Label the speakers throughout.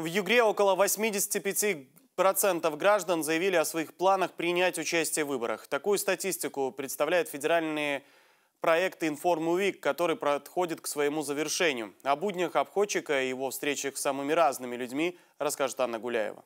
Speaker 1: В Югре около 85% граждан заявили о своих планах принять участие в выборах. Такую статистику представляет федеральный проект «Информувик», который подходит к своему завершению. О буднях обходчика и его встречах с самыми разными людьми расскажет Анна Гуляева.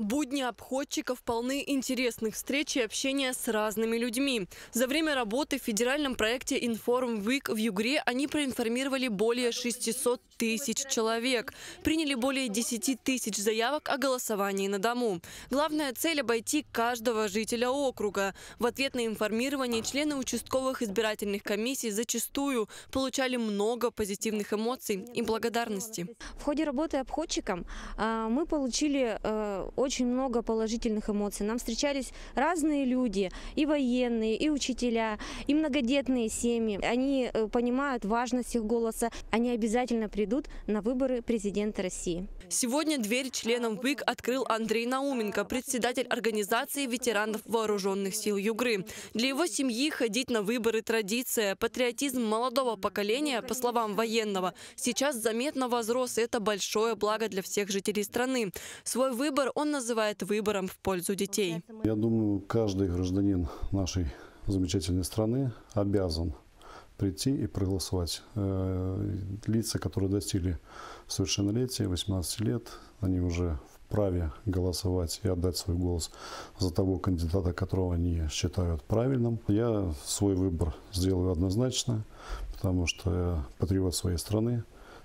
Speaker 2: Будни обходчиков полны интересных встреч и общения с разными людьми. За время работы в федеральном проекте «Информ Вик» в Югре они проинформировали более 600 тысяч человек, приняли более 10 тысяч заявок о голосовании на дому. Главная цель – обойти каждого жителя округа. В ответ на информирование члены участковых избирательных комиссий зачастую получали много позитивных эмоций и благодарности.
Speaker 3: В ходе работы обходчиком а, мы получили э, очень очень много положительных эмоций. Нам встречались разные люди, и военные, и учителя, и многодетные семьи. Они э, понимают важность их голоса. Они обязательно придут на выборы президента России.
Speaker 2: Сегодня дверь членам ВИК открыл Андрей Науменко, председатель организации ветеранов вооруженных сил Югры. Для его семьи ходить на выборы – традиция. Патриотизм молодого поколения, по словам военного, сейчас заметно возрос, это большое благо для всех жителей страны. Свой выбор он называет называет выбором в пользу детей.
Speaker 4: Я думаю, каждый гражданин нашей замечательной страны обязан прийти и проголосовать. Э, лица, которые достигли совершеннолетия, 18 лет, они уже вправе голосовать и отдать свой голос за того кандидата, которого они считают правильным. Я свой выбор сделаю однозначно, потому что я патриот своей страны,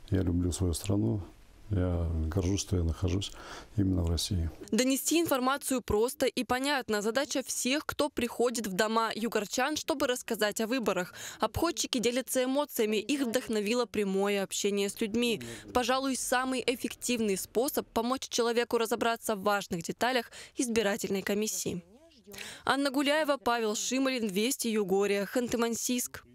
Speaker 4: я люблю свою страну, я горжусь, что я нахожусь именно в России.
Speaker 2: Донести информацию просто и понятно. Задача всех, кто приходит в дома югорчан, чтобы рассказать о выборах. Обходчики делятся эмоциями. Их вдохновило прямое общение с людьми. Пожалуй, самый эффективный способ помочь человеку разобраться в важных деталях избирательной комиссии. Анна Гуляева, Павел Шималин, Вести, Югория, Ханты-Мансийск.